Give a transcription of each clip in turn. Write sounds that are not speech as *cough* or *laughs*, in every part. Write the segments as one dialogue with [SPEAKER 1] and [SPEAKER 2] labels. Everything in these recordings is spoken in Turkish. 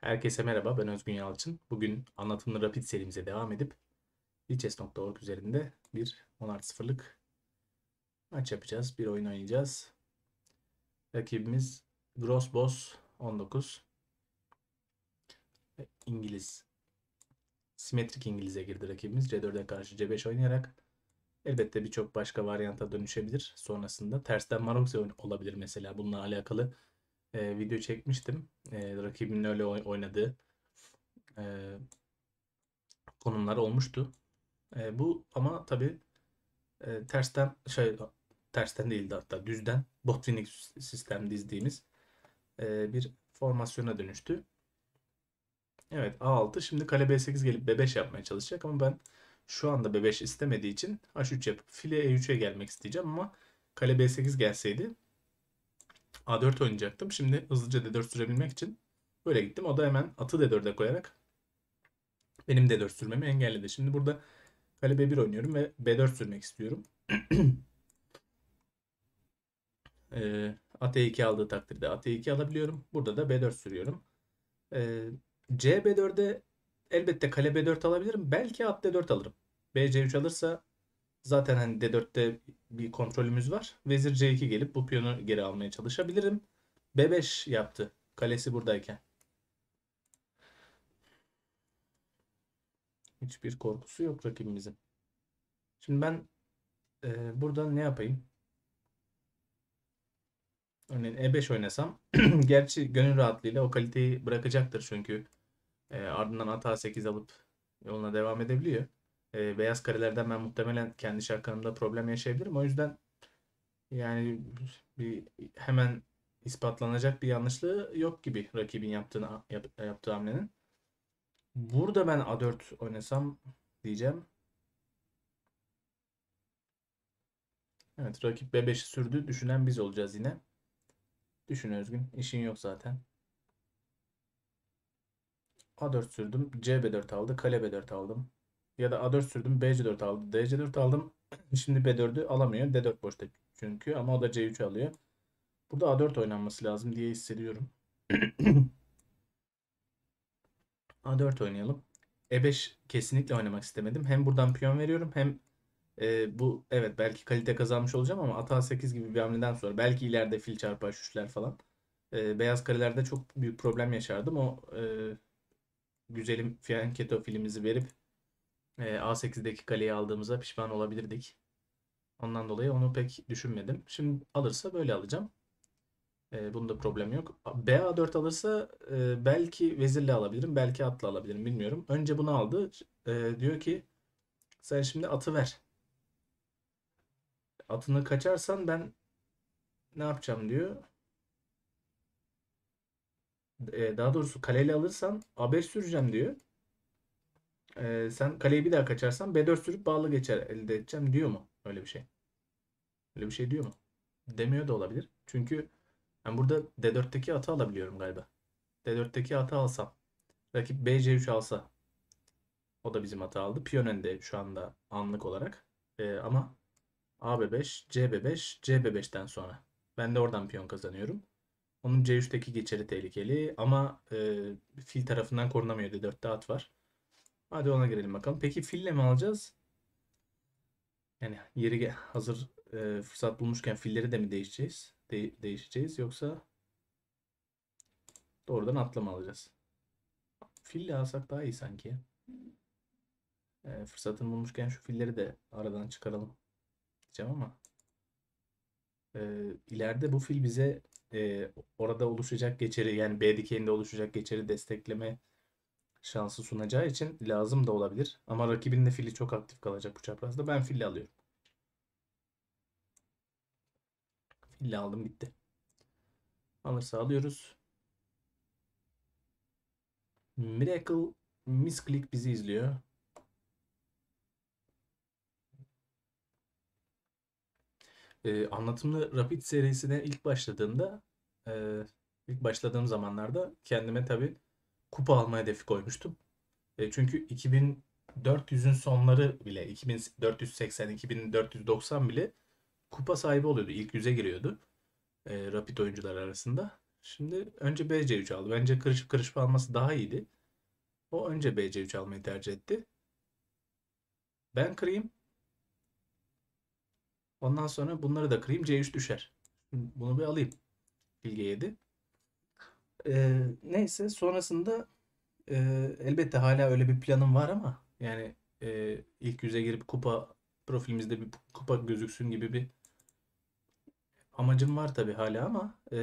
[SPEAKER 1] Herkese merhaba, ben Özgün Yalçın. Bugün anlatımlı rapid serimize devam edip lichess.org üzerinde bir 10 artı 0'lık maç yapacağız. Bir oyun oynayacağız. Rakibimiz Gross Boss 19. İngiliz. Simetrik İngiliz'e girdi rakibimiz. C4'e karşı C5 oynayarak. Elbette birçok başka varyanta dönüşebilir sonrasında. Tersten Marokse olabilir mesela bununla alakalı e, video çekmiştim. E, ee, rakibimin öyle oynadığı e, konumlar olmuştu. E, bu ama tabi e, tersten şey tersten değildi hatta düzden Botvinnik sistem dizdiğimiz e, bir formasyona dönüştü. Evet A6 şimdi kale B8 gelip B5 yapmaya çalışacak ama ben şu anda B5 istemediği için H3 yapıp file E3'e gelmek isteyeceğim ama kale B8 gelseydi A4 oynayacaktım. Şimdi hızlıca D4 sürebilmek için böyle gittim. O da hemen atı D4'e koyarak benim D4 sürmemi engelledi. Şimdi burada kale B1 oynuyorum ve B4 sürmek istiyorum. *clears throat* Ee, e, at E2 aldığı takdirde at E2 alabiliyorum. Burada da B4 sürüyorum. E, C B4'e elbette kale B4 alabilirim. Belki at D4 alırım. B C3 alırsa zaten hani D4'te bir kontrolümüz var. Vezir C2 gelip bu piyonu geri almaya çalışabilirim. B5 yaptı. Kalesi buradayken. Hiçbir korkusu yok rakibimizin. Şimdi ben e, burada ne yapayım? Örneğin E5 oynasam. *clears throat* gerçi gönül rahatlığıyla o kaliteyi bırakacaktır çünkü. E, ardından ata 8 alıp yoluna devam edebiliyor e, beyaz karelerden ben muhtemelen kendi şarkımda problem yaşayabilirim. O yüzden yani bir hemen ispatlanacak bir yanlışlığı yok gibi rakibin yaptığını yap, yaptığı hamlenin. Burada ben A4 oynasam diyeceğim. Evet rakip B5'i sürdü. Düşünen biz olacağız yine. Düşün Özgün. işin yok zaten. A4 sürdüm. C B4 aldı. Kale B4 aldım ya da A4 sürdüm BC4 aldı. DC4 aldım. *clears throat* Şimdi B4'ü alamıyor. D4 boşta çünkü ama o da C3 alıyor. Burada A4 oynanması lazım diye hissediyorum. A4 *clears throat* oynayalım. E5 kesinlikle oynamak istemedim. Hem buradan piyon veriyorum hem e, bu evet belki kalite kazanmış olacağım ama ata 8 gibi bir hamleden sonra belki ileride fil çarpar şüşler falan. E, beyaz karelerde çok büyük problem yaşardım. O e, güzelim Fianchetto filimizi verip e, ee, A8'deki kaleyi aldığımıza pişman olabilirdik. Ondan dolayı onu pek düşünmedim. Şimdi alırsa böyle alacağım. E, bunda problem yok. BA4 alırsa e, belki vezirle alabilirim. Belki atla alabilirim bilmiyorum. Önce bunu aldı. E, diyor ki sen şimdi atı ver. Atını kaçarsan ben ne yapacağım diyor. E, daha doğrusu kaleyle alırsan A5 süreceğim diyor e, sen kaleyi bir daha kaçarsan B4 sürüp bağlı geçer elde edeceğim diyor mu? Öyle bir şey. Öyle bir şey diyor mu? Demiyor da olabilir. Çünkü ben burada D4'teki atı alabiliyorum galiba. D4'teki atı alsam. Rakip BC3 alsa. O da bizim hata aldı. Piyon önde şu anda anlık olarak. E, ama AB5, CB5, CB5'ten sonra. Ben de oradan piyon kazanıyorum. Onun C3'teki geçeri tehlikeli ama e, fil tarafından korunamıyor. D4'te at var. Hadi ona girelim bakalım. Peki fille mi alacağız? Yani yeri hazır e, fırsat bulmuşken filleri de mi değişeceğiz? De değişeceğiz yoksa doğrudan atlama alacağız. Fille alsak daha iyi sanki. E, fırsatını bulmuşken şu filleri de aradan çıkaralım diyeceğim ama e, ileride bu fil bize e, orada oluşacak geçeri yani B dikeyinde oluşacak geçeri destekleme şansı sunacağı için lazım da olabilir. Ama rakibin de fili çok aktif kalacak bu çaprazda. Ben fili alıyorum. Fili aldım bitti. Alırsa alıyoruz. Miracle Misclick bizi izliyor. Ee, anlatımlı Rapid serisine ilk başladığımda e, ilk başladığım zamanlarda kendime tabii kupa alma hedefi koymuştum. E, çünkü 2400'ün sonları bile 2480 2490 bile kupa sahibi oluyordu. İlk yüze giriyordu. E, Rapid oyuncular arasında. Şimdi önce BC3 aldı. Bence kırışıp kırışıp alması daha iyiydi. O önce BC3 almayı tercih etti. Ben kırayım. Ondan sonra bunları da kırayım. C3 düşer. Bunu bir alayım. Bilge 7. Ee, neyse sonrasında e, elbette hala öyle bir planım var ama yani e, ilk yüze girip kupa profilimizde bir kupa gözüksün gibi bir amacım var tabi hala ama e,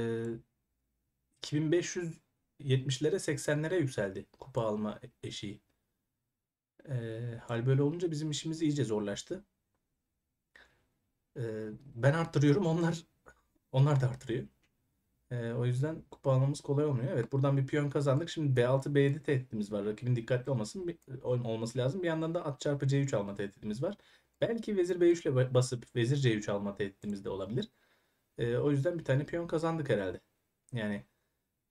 [SPEAKER 1] 2570'lere 80'lere yükseldi kupa alma eşiği. E, hal böyle olunca bizim işimiz iyice zorlaştı. E, ben arttırıyorum onlar onlar da arttırıyor. E, o yüzden kupa almamız kolay olmuyor. Evet buradan bir piyon kazandık. Şimdi B6 B7 tehditimiz var. Rakibin dikkatli olmasın, bir, e, olması lazım. Bir yandan da at çarpı C3 alma tehditimiz var. Belki vezir B3 ile basıp vezir C3 alma tehditimiz de olabilir. E, o yüzden bir tane piyon kazandık herhalde. Yani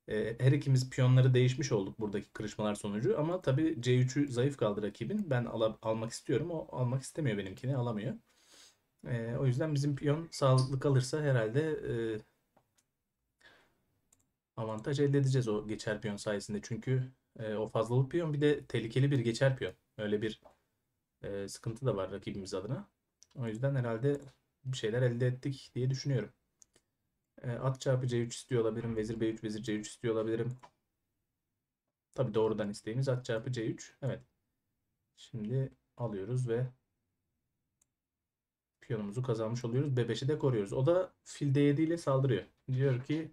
[SPEAKER 1] e, her ikimiz piyonları değişmiş olduk buradaki kırışmalar sonucu. Ama tabii C3'ü zayıf kaldı rakibin. Ben al almak istiyorum. O almak istemiyor benimkini. Alamıyor. E, o yüzden bizim piyon sağlıklı kalırsa herhalde... E, avantaj elde edeceğiz o geçer piyon sayesinde. Çünkü e, o fazlalık piyon bir de tehlikeli bir geçer piyon. Öyle bir e, sıkıntı da var rakibimiz adına. O yüzden herhalde bir şeyler elde ettik diye düşünüyorum. E, at çarpı C3 istiyor olabilirim. Vezir B3, vezir C3 istiyor olabilirim. Tabi doğrudan isteğimiz at çarpı C3. Evet. Şimdi alıyoruz ve piyonumuzu kazanmış oluyoruz. B5'i de koruyoruz. O da fil D7 ile saldırıyor. Diyor ki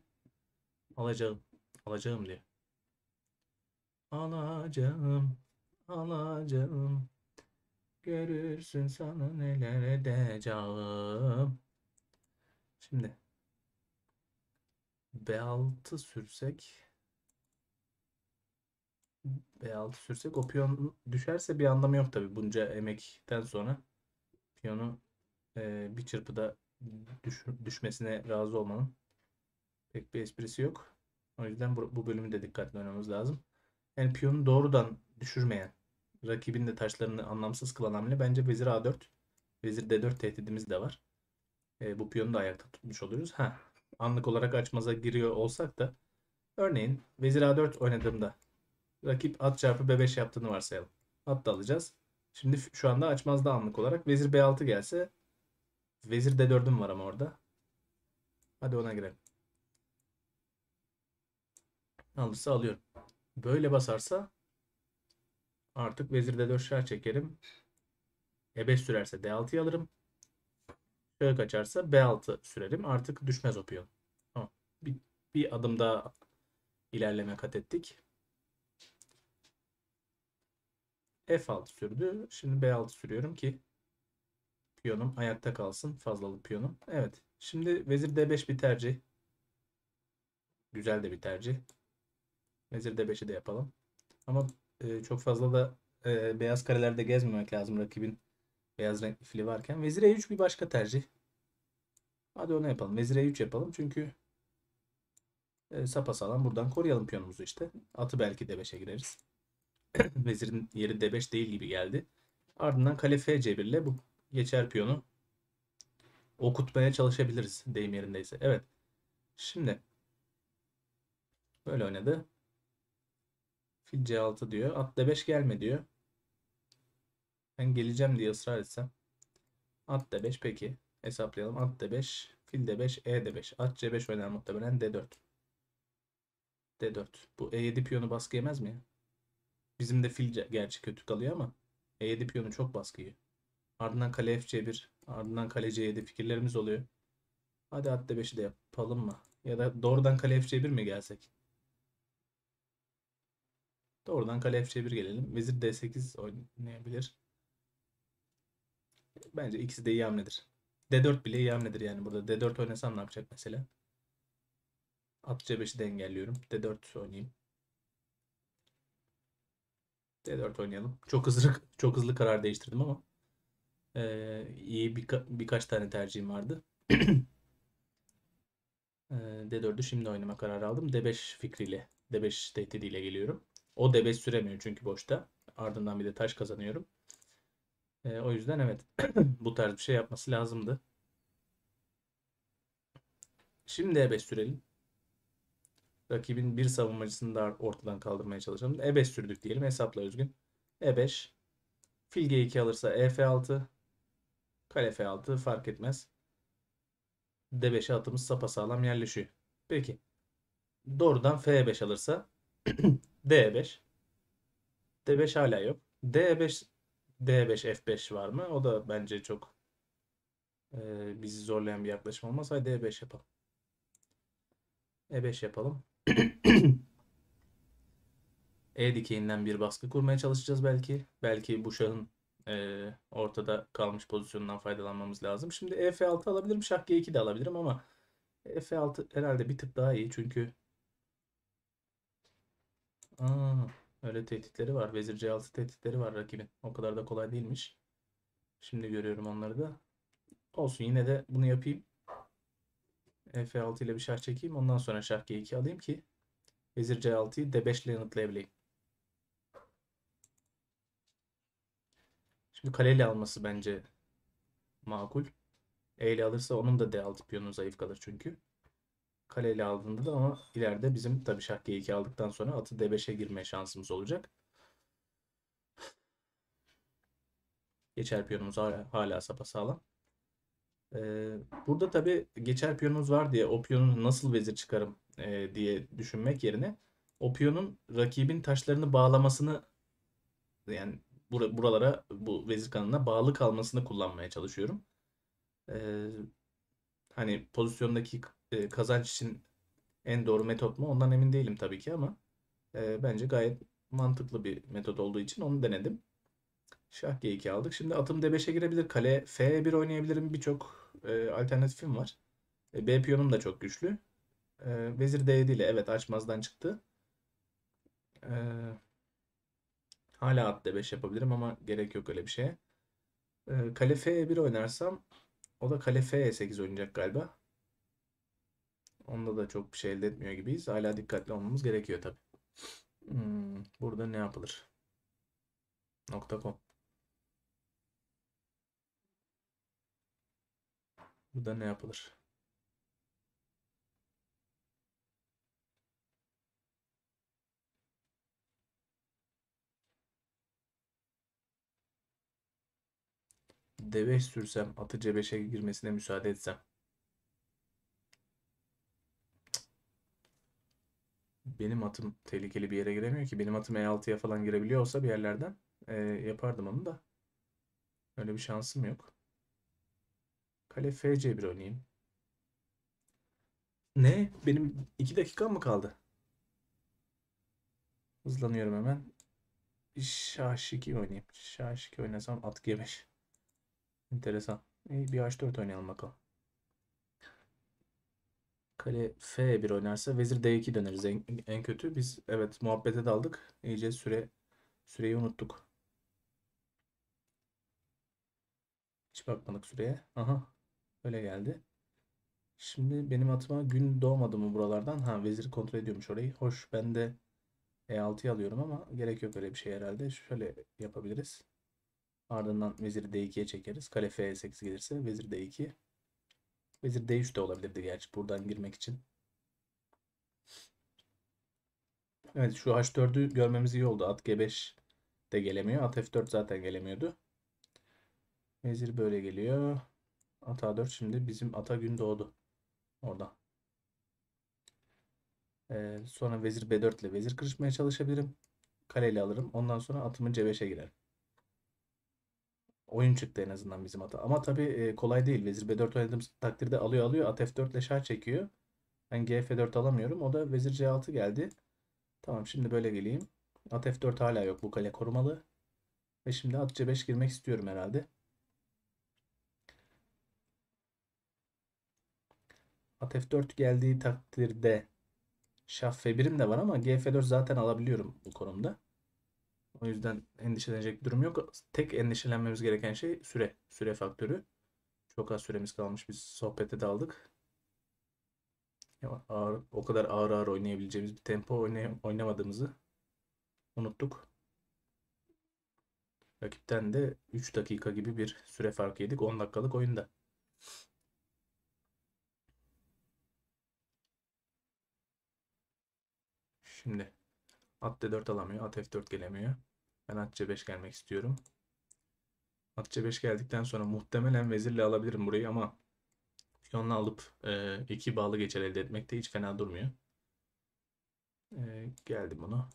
[SPEAKER 1] Alacağım. Alacağım diye. Alacağım. Alacağım. Görürsün sana neler edeceğim. Şimdi. B6 sürsek. B6 sürsek o piyon düşerse bir anlamı yok tabi bunca emekten sonra. Piyonu e, bir çırpıda düş, düşmesine razı olmanın pek bir esprisi yok. O yüzden bu, bu bölümü de dikkatli oynamamız lazım. Yani piyonu doğrudan düşürmeyen, rakibin de taşlarını anlamsız kılan hamle bence vezir a4. Vezir d4 tehdidimiz de var. E, bu piyonu da ayakta tutmuş oluyoruz. Ha, anlık olarak açmaza giriyor olsak da örneğin vezir a4 oynadığımda rakip at çarpı b5 yaptığını varsayalım. At da alacağız. Şimdi şu anda açmazda anlık olarak vezir b6 gelse vezir d4'üm var ama orada. Hadi ona girelim alırsa alıyorum. Böyle basarsa artık vezir de 4 şah çekerim. E5 sürerse D6'yı alırım. Şöyle kaçarsa B6 sürerim. Artık düşmez o piyon. Tamam. Bir, bir adım daha ilerleme kat ettik. F6 sürdü. Şimdi B6 sürüyorum ki piyonum ayakta kalsın. Fazlalık piyonum. Evet. Şimdi vezir D5 bir tercih. Güzel de bir tercih. Vezir D5'i de yapalım. Ama e, çok fazla da e, beyaz karelerde gezmemek lazım rakibin beyaz renkli fili varken. Vezir E3 bir başka tercih. Hadi onu yapalım. Vezir E3 yapalım çünkü e, sapasağlam buradan koruyalım piyonumuzu işte. Atı belki D5'e gireriz. *coughs* Vezirin yeri D5 değil gibi geldi. Ardından kale F1 ile bu geçer piyonu okutmaya çalışabiliriz deyim yerindeyse. Evet. Şimdi böyle oynadı. Fil C6 diyor. At D5 gelme diyor. Ben geleceğim diye ısrar etsem. At D5 peki. Hesaplayalım. At D5. Fil D5. E D5. At C5 oynar muhtemelen D4. D4. Bu E7 piyonu baskı yemez mi Bizim de fil gerçi kötü kalıyor ama E7 piyonu çok baskı yiyor. Ardından kale F1. Ardından kale C7 fikirlerimiz oluyor. Hadi at D5'i de yapalım mı? Ya da doğrudan kale F1 mi gelsek? Doğrudan kale f1 şey gelelim. Vezir d8 oynayabilir. Bence ikisi de iyi hamledir. D4 bile iyi hamledir yani burada. D4 oynasam ne yapacak mesela? At c5'i de engelliyorum. D4 oynayayım. D4 oynayalım. Çok hızlı çok hızlı karar değiştirdim ama e, iyi birka, birkaç tane tercihim vardı. *clears throat* E, D4'ü şimdi oynama kararı aldım. D5 fikriyle, D5 tehdidiyle geliyorum. O debe süremiyor çünkü boşta. Ardından bir de taş kazanıyorum. E, o yüzden evet *clears throat* bu tarz bir şey yapması lazımdı. Şimdi E5 sürelim. Rakibin bir savunmacısını da ortadan kaldırmaya çalışalım. E5 sürdük diyelim. Hesapla Özgün. E5. Fil G2 alırsa EF6. Kale F6 fark etmez. D5'e atımız sapasağlam yerleşiyor. Peki. Doğrudan F5 alırsa D5. *clears throat* D5 hala yok. D5 D5 F5 var mı? O da bence çok e, bizi zorlayan bir yaklaşım olmaz. Haydi D5 yapalım. E5 yapalım. *clears throat* e dikeyinden bir baskı kurmaya çalışacağız belki. Belki bu şahın e, ortada kalmış pozisyonundan faydalanmamız lazım. Şimdi EF6 alabilirim. Şah G2 de alabilirim ama EF6 herhalde bir tık daha iyi. Çünkü Aa, öyle tehditleri var. Vezir C6 tehditleri var rakibin. O kadar da kolay değilmiş. Şimdi görüyorum onları da. Olsun yine de bunu yapayım. F6 ile bir şah çekeyim. Ondan sonra şah G2 alayım ki Vezir C6'yı D5 ile yanıtlayabileyim. Şimdi kaleyle alması bence makul. E ile alırsa onun da D6 piyonu zayıf kalır çünkü kaleyle aldığında da ama ileride bizim tabii şah g2 aldıktan sonra atı d5'e girme şansımız olacak. Geçer piyonumuz hala, hala sapasağlam. Ee, burada tabii geçer piyonumuz var diye o piyonu nasıl vezir çıkarım e, diye düşünmek yerine o piyonun rakibin taşlarını bağlamasını yani bur buralara bu vezir kanalına bağlı kalmasını kullanmaya çalışıyorum. Ee, hani pozisyondaki e, kazanç için en doğru metot mu? Ondan emin değilim tabii ki ama e, bence gayet mantıklı bir metot olduğu için onu denedim. Şah G2 aldık. Şimdi atım D5'e girebilir. Kale F1 oynayabilirim. Birçok e, alternatifim var. E, B piyonum da çok güçlü. E, vezir D7 ile evet açmazdan çıktı. E, hala at D5 yapabilirim ama gerek yok öyle bir şeye. E, kale F1 oynarsam o da kale F8 oynayacak galiba. Onda da çok bir şey elde etmiyor gibiyiz. Hala dikkatli olmamız gerekiyor tabi. Hmm, burada ne yapılır? Nokta .com Burada ne yapılır? Deve sürsem atı cebeşe girmesine müsaade etsem. benim atım tehlikeli bir yere giremiyor ki. Benim atım E6'ya falan girebiliyor olsa bir yerlerden e, yapardım onu da. Öyle bir şansım yok. Kale FC1 oynayayım. Ne? Benim 2 dakika mı kaldı? Hızlanıyorum hemen. Şah2 oynayayım. Şah2 oynasam at G5. Enteresan. İyi bir H4 oynayalım bakalım. Kale F1 oynarsa vezir D2 döneriz en, en kötü. Biz evet muhabbete daldık. İyice süre süreyi unuttuk. Hiç bakmadık süreye. Aha öyle geldi. Şimdi benim atıma gün doğmadı mı buralardan? Ha vezir kontrol ediyormuş orayı. Hoş ben de E6'yı alıyorum ama gerek yok öyle bir şey herhalde. Şöyle yapabiliriz. Ardından Vezir D2'ye çekeriz. Kale F8 gelirse vezir D2. Vezir D3 de olabilirdi gerçi buradan girmek için. Evet şu H4'ü görmemiz iyi oldu. At G5 de gelemiyor. At F4 zaten gelemiyordu. Vezir böyle geliyor. At A4 şimdi bizim ata gün doğdu. Orada. Ee, sonra vezir B4 ile vezir kırışmaya çalışabilirim. Kaleyle alırım. Ondan sonra atımı C5'e girerim oyun çıktı en azından bizim ata. Ama tabii e, kolay değil. Vezir B4 oynadığımız takdirde alıyor alıyor. At F4 ile şah çekiyor. Ben GF4 alamıyorum. O da Vezir C6 geldi. Tamam şimdi böyle geleyim. At F4 hala yok. Bu kale korumalı. Ve şimdi at C5 girmek istiyorum herhalde. At F4 geldiği takdirde Şah F1'im de var ama GF4 zaten alabiliyorum bu konumda. O yüzden endişelenecek durum yok. Tek endişelenmemiz gereken şey süre. Süre faktörü. Çok az süremiz kalmış. Biz sohbete daldık. Ya ağır, o kadar ağır ağır oynayabileceğimiz bir tempo oynay oynamadığımızı unuttuk. Rakipten de 3 dakika gibi bir süre farkı yedik 10 dakikalık oyunda. Şimdi At D4 alamıyor. At F4 gelemiyor. Ben at C5 gelmek istiyorum. At C5 geldikten sonra muhtemelen vezirle alabilirim burayı ama piyonla alıp e, iki bağlı geçer elde etmek de hiç fena durmuyor. E, geldi bunu.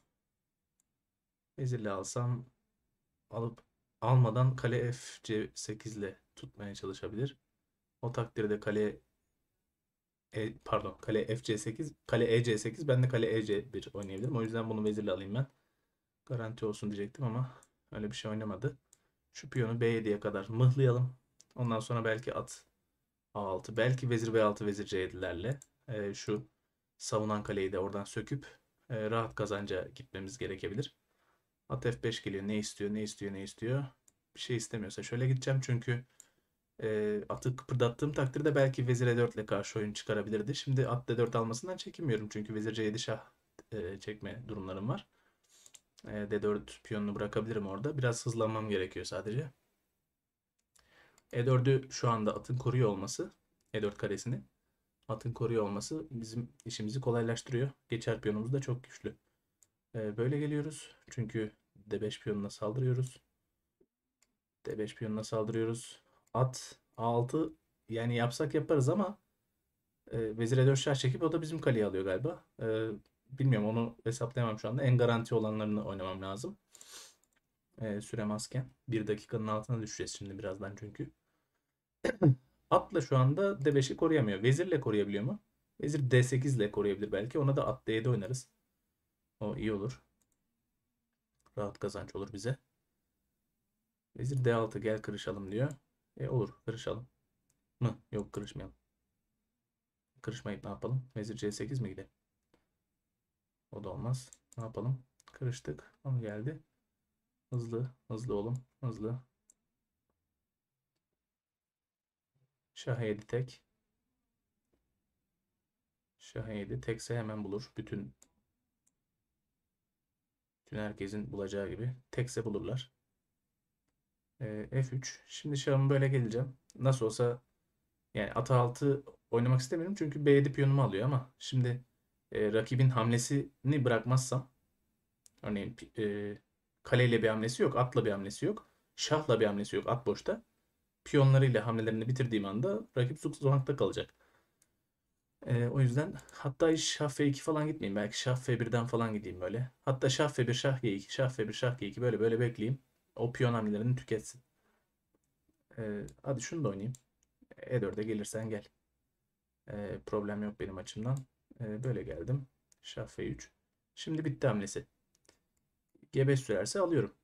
[SPEAKER 1] Vezirle alsam alıp almadan kale F C8 ile tutmaya çalışabilir. O takdirde kale e, pardon kale fc8 kale ec8 ben de kale ec1 oynayabilirim. O yüzden bunu vezirle alayım ben. Garanti olsun diyecektim ama öyle bir şey oynamadı. Şu piyonu b7'ye kadar mıhlayalım. Ondan sonra belki at a6 belki vezir b6 vezir c7'lerle e, şu savunan kaleyi de oradan söküp e, rahat kazanca gitmemiz gerekebilir. At f5 geliyor ne istiyor ne istiyor ne istiyor. Bir şey istemiyorsa şöyle gideceğim çünkü e, ee, atı kıpırdattığım takdirde belki vezir e4 ile karşı oyun çıkarabilirdi. Şimdi at d4 almasından çekinmiyorum çünkü vezir c7 şah e, çekme durumlarım var. E, ee, d4 piyonunu bırakabilirim orada. Biraz hızlanmam gerekiyor sadece. E4'ü şu anda atın koruyor olması, E4 karesini atın koruyor olması bizim işimizi kolaylaştırıyor. Geçer piyonumuz da çok güçlü. Ee, böyle geliyoruz. Çünkü D5 piyonuna saldırıyoruz. D5 piyonuna saldırıyoruz at A6 yani yapsak yaparız ama e, Vezir'e 4 şah çekip o da bizim kaleye alıyor galiba. E, bilmiyorum onu hesaplayamam şu anda. En garanti olanlarını oynamam lazım. E, sürem azken. 1 dakikanın altına düşeceğiz şimdi birazdan çünkü. Atla *clears throat* şu anda D5'i koruyamıyor. Vezirle koruyabiliyor mu? Vezir D8 ile koruyabilir belki. Ona da at D7 oynarız. O iyi olur. Rahat kazanç olur bize. Vezir D6 gel kırışalım diyor. E, olur. Kırışalım. Mı? Yok kırışmayalım. Kırışmayıp ne yapalım? Vezir C8 mi gidelim? O da olmaz. Ne yapalım? Kırıştık. Ama geldi. Hızlı. Hızlı oğlum. Hızlı. Şah 7 tek. Şah 7 tekse hemen bulur. Bütün bütün herkesin bulacağı gibi tekse bulurlar. E, F3. Şimdi şahımı böyle geleceğim. Nasıl olsa yani at 6 oynamak istemiyorum çünkü B7 piyonumu alıyor ama şimdi e, rakibin hamlesini bırakmazsam örneğin e, kaleyle bir hamlesi yok, atla bir hamlesi yok, şahla bir hamlesi yok, at boşta. Piyonlarıyla hamlelerini bitirdiğim anda rakip zuk zorlukta kalacak. E, o yüzden hatta şah F2 falan gitmeyeyim. Belki şah F1'den falan gideyim böyle. Hatta şah F1, şah G2, şah F1, şah G2 böyle böyle bekleyeyim. O piyon hamlelerini tüketsin. Ee, hadi şunu da oynayayım. E4'e gelirsen gel. Ee, problem yok benim açımdan. Ee, böyle geldim. Şah F3. Şimdi bitti hamlesi. G5 sürerse alıyorum.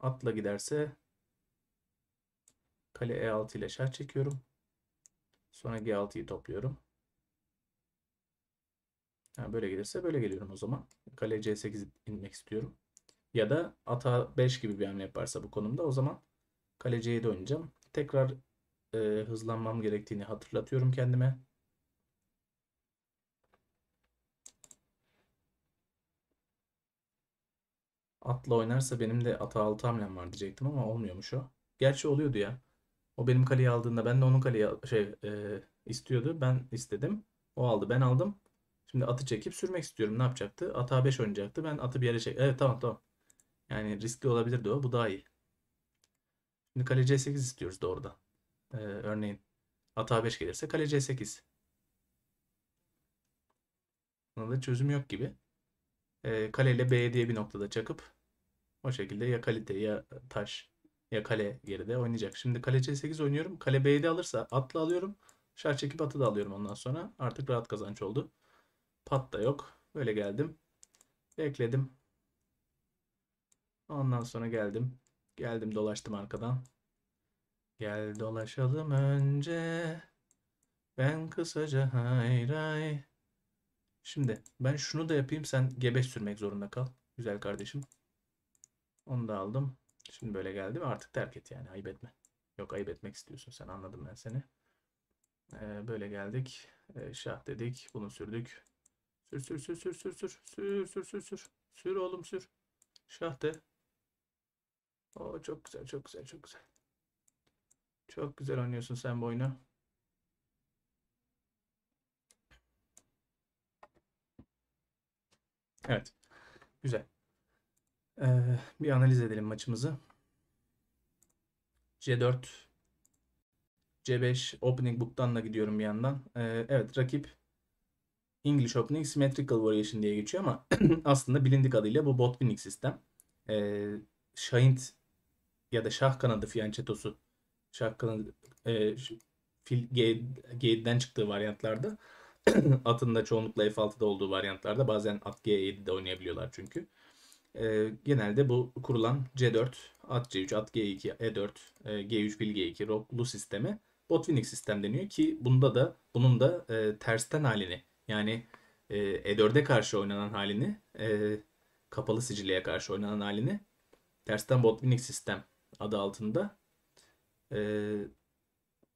[SPEAKER 1] Atla giderse kale E6 ile şah çekiyorum. Sonra G6'yı topluyorum. Yani böyle gelirse böyle geliyorum o zaman. Kale C8 inmek istiyorum. Ya da ata 5 gibi bir hamle yaparsa bu konumda o zaman kaleciye de oynayacağım. Tekrar e, hızlanmam gerektiğini hatırlatıyorum kendime. Atla oynarsa benim de ata 6 hamlem var diyecektim ama olmuyormuş o. Gerçi oluyordu ya. O benim kaleyi aldığında ben de onun kaleyi şey e, istiyordu. Ben istedim. O aldı. Ben aldım. Şimdi atı çekip sürmek istiyorum. Ne yapacaktı? Ata 5 oynayacaktı. Ben atı bir yere çek. Evet tamam tamam. Yani riskli olabilirdi o. Bu daha iyi. Şimdi kale C8 istiyoruz doğrudan. Ee, örneğin Ata 5 gelirse kale C8. Buna da çözüm yok gibi. Ee, kale ile B diye bir noktada çakıp o şekilde ya kalite ya taş ya kale geride oynayacak. Şimdi kale C8 oynuyorum. Kale B'yi alırsa atla alıyorum. Şah çekip atı da alıyorum ondan sonra. Artık rahat kazanç oldu. Pat da yok. Böyle geldim. Bekledim. Ondan sonra geldim. Geldim dolaştım arkadan. Gel dolaşalım önce. Ben kısaca hayray. Şimdi ben şunu da yapayım. Sen gebeş sürmek zorunda kal. Güzel kardeşim. Onu da aldım. Şimdi böyle geldi mi artık terk et yani. Ayıp etme. Yok ayıp etmek istiyorsun sen. Anladım ben seni. Ee, böyle geldik. Ee, şah dedik. Bunu sürdük. Sür sür sür sür sür sür. Sür sür sür sür. Sür oğlum sür. Şah de. Oo, çok güzel, çok güzel, çok güzel. Çok güzel oynuyorsun sen bu oyunu. Evet. Güzel. Ee, bir analiz edelim maçımızı. C4 C5 Opening Book'tan da gidiyorum bir yandan. Ee, evet rakip English Opening Symmetrical Variation diye geçiyor ama *clears throat* aslında bilindik adıyla bu Botwinning sistem. Ee, Shahint ya da şah kanadı fiyançetosu. Şah kanadı e, fil G7'den çıktığı varyantlarda *clears throat* atın da çoğunlukla F6'da olduğu varyantlarda bazen at G7'de oynayabiliyorlar çünkü. E, genelde bu kurulan C4, at C3, at G2, E4, e, G3, fil G2, roklu sisteme botvinnik sistem deniyor ki bunda da bunun da e, tersten halini yani e, E4'e karşı oynanan halini e, kapalı siciliye karşı oynanan halini tersten botvinnik sistem adı altında e,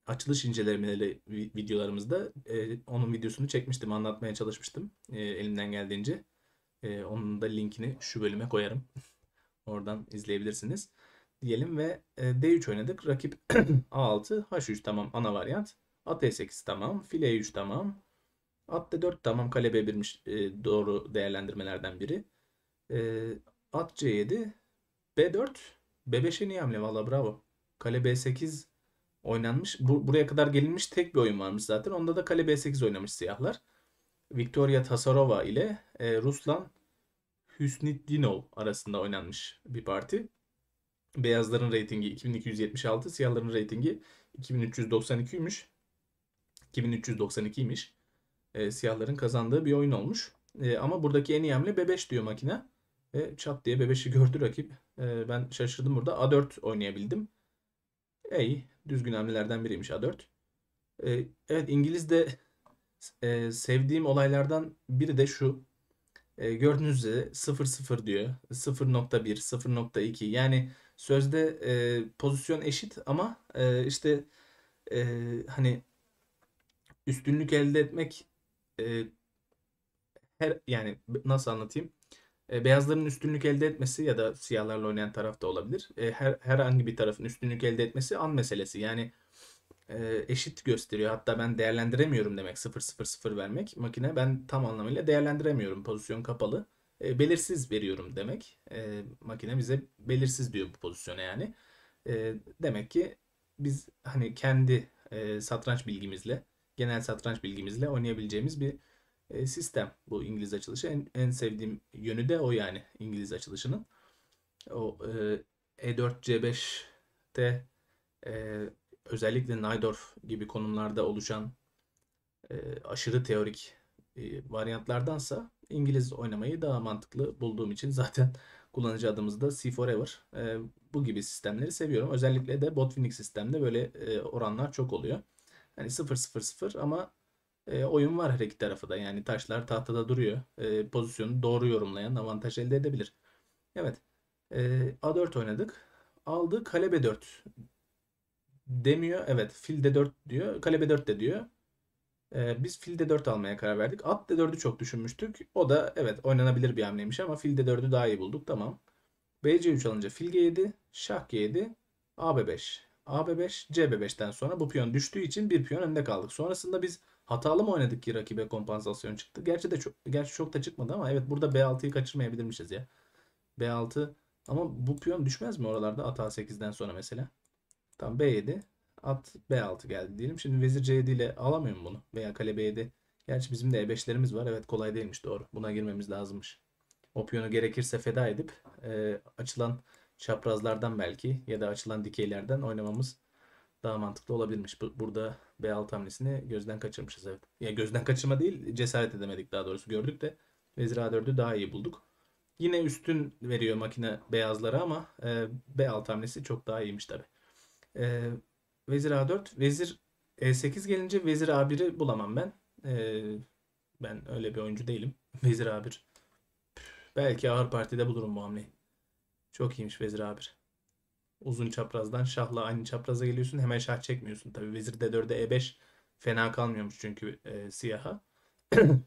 [SPEAKER 1] açılış incelemeleri videolarımızda e, onun videosunu çekmiştim, anlatmaya çalışmıştım e, elimden geldiğince. E, onun da linkini şu bölüme koyarım. *laughs* Oradan izleyebilirsiniz. Diyelim ve e, D3 oynadık. Rakip A6, *clears throat* H3 tamam ana varyant. At E8 tamam, file E3 tamam. At D4 tamam, kale B1'miş e, doğru değerlendirmelerden biri. E, at C7, B4 Bebeşe iyi hamle valla bravo. Kale B8 oynanmış. Bu, buraya kadar gelinmiş tek bir oyun varmış zaten. Onda da kale B8 oynamış siyahlar. Victoria Tasarova ile e, Ruslan Hüsnitdinov arasında oynanmış bir parti. Beyazların reytingi 2276, siyahların reytingi 2392'ymiş. 2392'ymiş. E, siyahların kazandığı bir oyun olmuş. E, ama buradaki en iyi hamle B5 diyor makine. Ve çat diye bebeşi gördü rakip. E, ben şaşırdım burada. A4 oynayabildim. Ey düzgün hamlelerden biriymiş A4. E, ee, evet İngiliz'de e, sevdiğim olaylardan biri de şu. E, gördüğünüz üzere 0-0 diyor. 0.1, 0.2. Yani sözde e, pozisyon eşit ama e, işte e, hani üstünlük elde etmek e, her yani nasıl anlatayım? E, beyazların üstünlük elde etmesi ya da siyahlarla oynayan taraf da olabilir. E, her herhangi bir tarafın üstünlük elde etmesi an meselesi. Yani e, eşit gösteriyor. Hatta ben değerlendiremiyorum demek 0-0-0 vermek. Makine ben tam anlamıyla değerlendiremiyorum. Pozisyon kapalı. E, belirsiz veriyorum demek. E, makine bize belirsiz diyor bu pozisyona yani. E, demek ki biz hani kendi e, satranç bilgimizle, genel satranç bilgimizle oynayabileceğimiz bir e, sistem bu İngiliz açılışı. En, en sevdiğim yönü de o yani İngiliz açılışının. O E4-C5'te e e, özellikle Najdorf gibi konumlarda oluşan aşırı teorik varyantlardansa İngiliz oynamayı daha mantıklı bulduğum için zaten *laughs* kullanıcı adımız da C4Ever. E, bu gibi sistemleri seviyorum. Özellikle de Botvinnik sistemde böyle e, oranlar çok oluyor. Hani 0-0-0 ama e, oyun var her iki tarafı da. Yani taşlar tahtada duruyor. E, pozisyonu doğru yorumlayan avantaj elde edebilir. Evet. E, ee, A4 oynadık. Aldı kale B4 demiyor. Evet fil D4 diyor. Kale B4 de diyor. E, biz fil D4 almaya karar verdik. At D4'ü çok düşünmüştük. O da evet oynanabilir bir hamleymiş ama fil D4'ü daha iyi bulduk. Tamam. BC3 alınca fil G7, şah G7, AB5. AB5, CB5'ten sonra bu piyon düştüğü için bir piyon önde kaldık. Sonrasında biz Hatalı mı oynadık ki rakibe kompansasyon çıktı? Gerçi de çok, gerçi çok da çıkmadı ama evet burada B6'yı kaçırmayabilirmişiz ya. B6 ama bu piyon düşmez mi oralarda at A8'den sonra mesela? Tam B7 at B6 geldi diyelim. Şimdi vezir C7 ile alamıyorum bunu veya kale B7. Gerçi bizim de E5'lerimiz var. Evet kolay değilmiş doğru. Buna girmemiz lazımmış. O piyonu gerekirse feda edip e, açılan çaprazlardan belki ya da açılan dikeylerden oynamamız daha mantıklı olabilirmiş. Burada B6 hamlesini gözden kaçırmışız. Evet. Ya gözden kaçırma değil cesaret edemedik daha doğrusu gördük de Vezir A4'ü daha iyi bulduk. Yine üstün veriyor makine beyazlara ama e, B6 hamlesi çok daha iyiymiş tabi. E, vezir A4, Vezir E8 gelince Vezir A1'i bulamam ben. E, ben öyle bir oyuncu değilim. *laughs* Vezir A1. Belki ağır partide bulurum bu hamleyi. Çok iyiymiş Vezir A1 uzun çaprazdan şahla aynı çapraza geliyorsun. Hemen şah çekmiyorsun. Tabi vezir d4'e e5 fena kalmıyormuş çünkü e, siyaha. *coughs*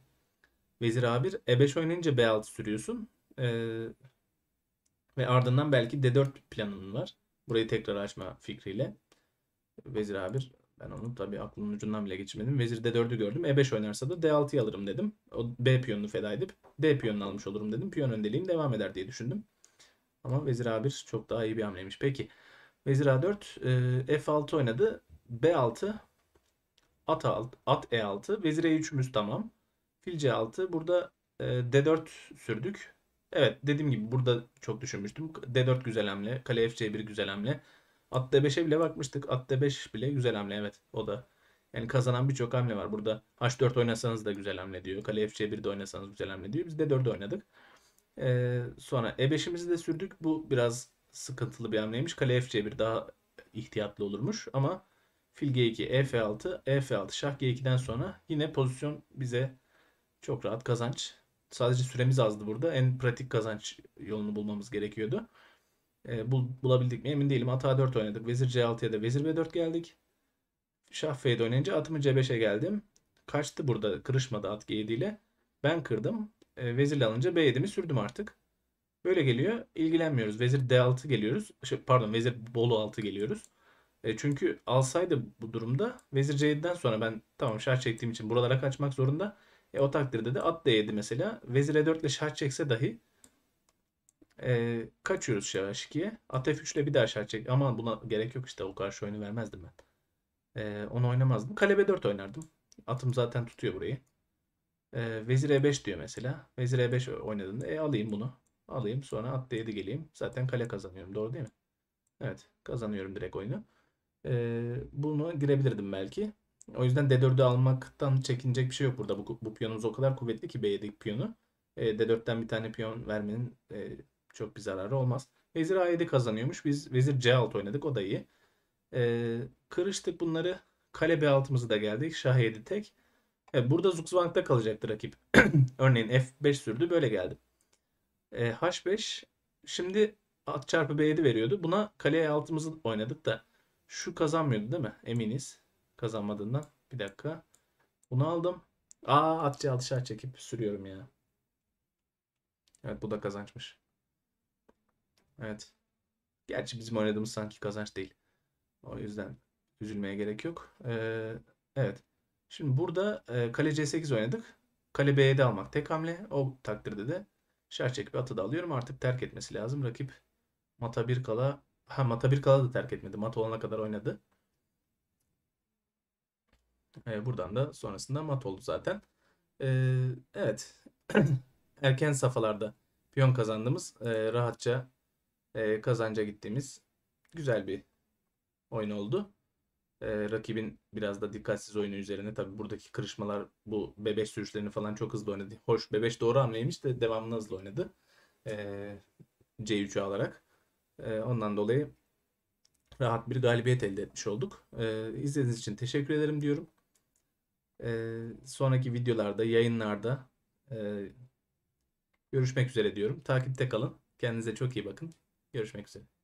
[SPEAKER 1] vezir a1 e5 oynayınca b6 sürüyorsun. E, ve ardından belki d4 planın var. Burayı tekrar açma fikriyle. Vezir a1 ben onu tabi aklımın ucundan bile geçirmedim. Vezir D4'ü gördüm. E5 oynarsa da D6'yı alırım dedim. O B piyonunu feda edip D piyonunu almış olurum dedim. Piyon öndeliğim devam eder diye düşündüm. Ama vezir a1 çok daha iyi bir hamleymiş. Peki vezir a4 e, f6 oynadı. b6 at, at e6 vezir e3'ümüz tamam. Fil c6 burada e, d4 sürdük. Evet dediğim gibi burada çok düşünmüştüm. d4 güzel hamle. Kale fc1 güzel hamle. At d5'e bile bakmıştık. At d5 bile güzel hamle evet o da. Yani kazanan birçok hamle var. Burada h4 oynasanız da güzel hamle diyor. Kale fc1 de oynasanız güzel hamle diyor. Biz d4'e oynadık. Ee, sonra E5'imizi de sürdük. Bu biraz sıkıntılı bir hamleymiş. Kale F1 daha ihtiyatlı olurmuş ama fil G2, EF6, EF6, şah G2'den sonra yine pozisyon bize çok rahat kazanç. Sadece süremiz azdı burada. En pratik kazanç yolunu bulmamız gerekiyordu. Ee, bul, bulabildik mi emin değilim. Ata A4 oynadık. Vezir C6'ya da vezir B4 geldik. Şah F'de oynayınca atımı C5'e geldim. Kaçtı burada. Kırışmadı at G7 ile. Ben kırdım. E, vezir alınca B7'mi sürdüm artık. Böyle geliyor. İlgilenmiyoruz. Vezir D6 geliyoruz. Şey, pardon vezir Bolu 6 geliyoruz. E, çünkü alsaydı bu durumda vezir C7'den sonra ben tamam şah çektiğim için buralara kaçmak zorunda. E, o takdirde de at D7 mesela. Vezir E4 ile şah çekse dahi e, kaçıyoruz şah 2ye At F3 ile bir daha şah çek. Ama buna gerek yok işte o karşı oyunu vermezdim ben. E, onu oynamazdım. Kale B4 oynardım. Atım zaten tutuyor burayı. Ee, e, vezir e5 diyor mesela. Vezir e5 oynadığında e alayım bunu. Alayım sonra at d7 geleyim. Zaten kale kazanıyorum. Doğru değil mi? Evet. Kazanıyorum direkt oyunu. E, bunu girebilirdim belki. O yüzden D4'ü almaktan çekinecek bir şey yok burada. Bu, bu piyonumuz o kadar kuvvetli ki B7 piyonu. E, ee, D4'ten bir tane piyon vermenin e, çok bir zararı olmaz. Vezir A7 kazanıyormuş. Biz Vezir C6 oynadık. O da iyi. E, kırıştık bunları. Kale B6'mızı da geldik. Şah 7 tek. Evet, burada Zuxbank'ta kalacaktır rakip. *clears throat* Örneğin F5 sürdü böyle geldi. E, H5 şimdi at çarpı B7 veriyordu. Buna kaleye altımızı oynadık da şu kazanmıyordu değil mi? Eminiz kazanmadığından. Bir dakika. Bunu aldım. Aa at C6 şah çekip sürüyorum ya. Evet bu da kazançmış. Evet. Gerçi bizim oynadığımız sanki kazanç değil. O yüzden üzülmeye gerek yok. Ee, evet. Şimdi burada e, kale c8 oynadık. Kale B'de almak tek hamle. O takdirde de şah çekip atı da alıyorum. Artık terk etmesi lazım. Rakip mata bir kala ha mata bir kala da terk etmedi. Mat olana kadar oynadı. E, buradan da sonrasında mat oldu zaten. E, evet. *clears throat* Erken safhalarda piyon kazandığımız e, rahatça e, kazanca gittiğimiz güzel bir oyun oldu e, rakibin biraz da dikkatsiz oyunu üzerine tabi buradaki kırışmalar bu bebeş sürüşlerini falan çok hızlı oynadı. Hoş bebeş doğru hamleymiş de devamlı hızlı oynadı. E, C3'ü alarak. E, ondan dolayı rahat bir galibiyet elde etmiş olduk. E, izlediğiniz için teşekkür ederim diyorum. E, sonraki videolarda, yayınlarda e, görüşmek üzere diyorum. Takipte kalın. Kendinize çok iyi bakın. Görüşmek üzere.